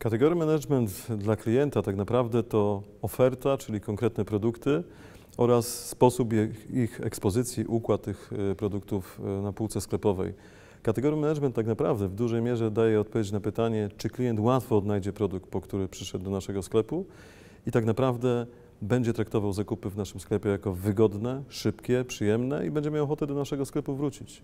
Kategoria management dla klienta tak naprawdę to oferta, czyli konkretne produkty oraz sposób ich, ekspozycji, układ tych y, produktów y, na półce sklepowej. Kategoria management tak naprawdę w dużej mierze daje odpowiedź na pytanie, czy klient łatwo odnajdzie produkt, po który przyszedł do naszego sklepu i tak naprawdę będzie traktował zakupy w naszym sklepie jako wygodne, szybkie, przyjemne i będzie miał ochotę do naszego sklepu wrócić.